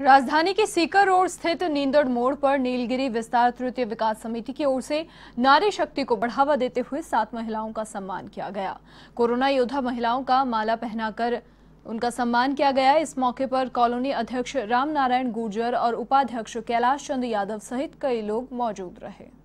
राजधानी के सीकर रोड स्थित नींदड़ मोड़ पर नीलगिरी विस्तार तृतीय विकास समिति की ओर से नारी शक्ति को बढ़ावा देते हुए सात महिलाओं का सम्मान किया गया कोरोना योद्धा महिलाओं का माला पहनाकर उनका सम्मान किया गया इस मौके पर कॉलोनी अध्यक्ष रामनारायण गुर्जर और उपाध्यक्ष कैलाश चंद यादव सहित कई लोग मौजूद रहे